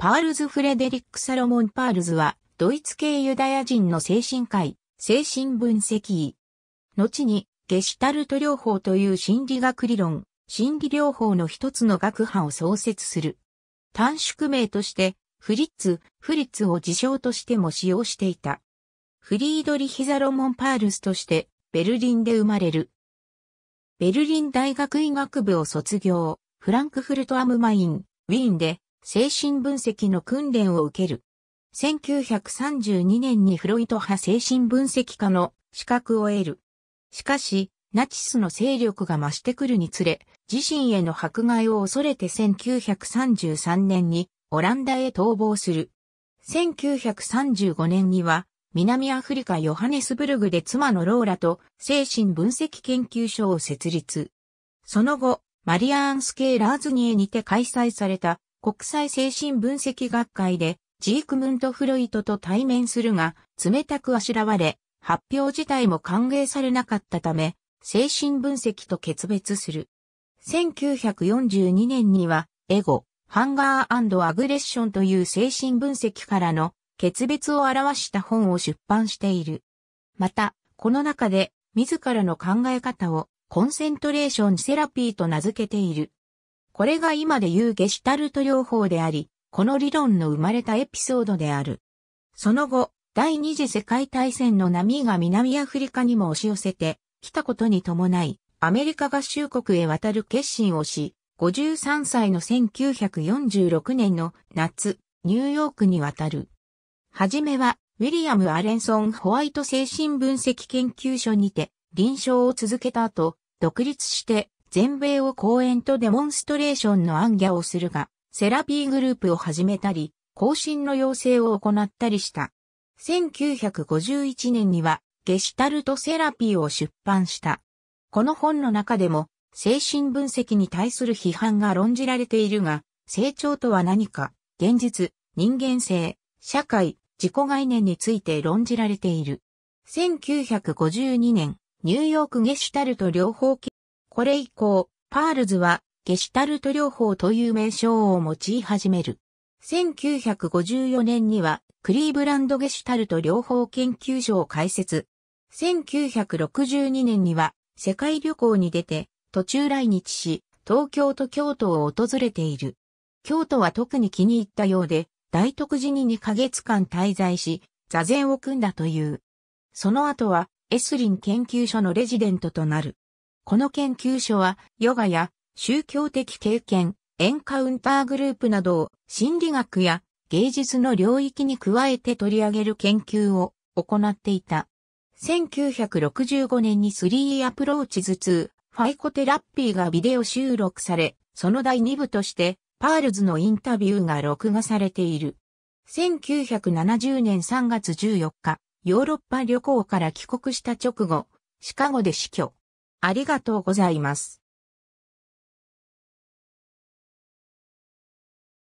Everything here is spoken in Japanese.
パールズ・フレデリック・サロモン・パールズは、ドイツ系ユダヤ人の精神科医、精神分析医。後に、ゲシュタルト療法という心理学理論、心理療法の一つの学派を創設する。短縮名として、フリッツ、フリッツを自称としても使用していた。フリードリヒ・ザロモン・パールズとして、ベルリンで生まれる。ベルリン大学医学部を卒業、フランクフルト・アムマイン、ウィーンで精神分析の訓練を受ける。1932年にフロイト派精神分析家の資格を得る。しかし、ナチスの勢力が増してくるにつれ、自身への迫害を恐れて1933年にオランダへ逃亡する。1935年には、南アフリカヨハネスブルグで妻のローラと精神分析研究所を設立。その後、マリアーン・スケーラーズニエにて開催された国際精神分析学会でジークムント・フロイトと対面するが、冷たくあしらわれ、発表自体も歓迎されなかったため、精神分析と決別する。1942年には、エゴ、ハンガーアグレッションという精神分析からの決別を表した本を出版している。また、この中で自らの考え方をコンセントレーションセラピーと名付けている。これが今でいうゲシュタルト療法であり、この理論の生まれたエピソードである。その後、第二次世界大戦の波が南アフリカにも押し寄せてきたことに伴い、アメリカ合衆国へ渡る決心をし、53歳の1946年の夏、ニューヨークに渡る。はじめは、ウィリアム・アレンソン・ホワイト精神分析研究所にて、臨床を続けた後、独立して、全米を公演とデモンストレーションの暗夜をするが、セラピーグループを始めたり、更新の要請を行ったりした。1951年には、ゲシュタルトセラピーを出版した。この本の中でも、精神分析に対する批判が論じられているが、成長とは何か、現実、人間性、社会、自己概念について論じられている。1952年、ニューヨークゲシュタルト療法これ以降、パールズはゲシュタルト療法という名称を用い始める。1954年にはクリーブランドゲシュタルト療法研究所を開設。1962年には世界旅行に出て途中来日し、東京と京都を訪れている。京都は特に気に入ったようで、大徳寺に2ヶ月間滞在し、座禅を組んだという。その後はエスリン研究所のレジデントとなる。この研究所は、ヨガや宗教的経験、エンカウンターグループなどを心理学や芸術の領域に加えて取り上げる研究を行っていた。1965年に3アプローチ頭痛、ファイコテラピーがビデオ収録され、その第2部として、パールズのインタビューが録画されている。1970年3月14日、ヨーロッパ旅行から帰国した直後、シカゴで死去。ありがとうございます。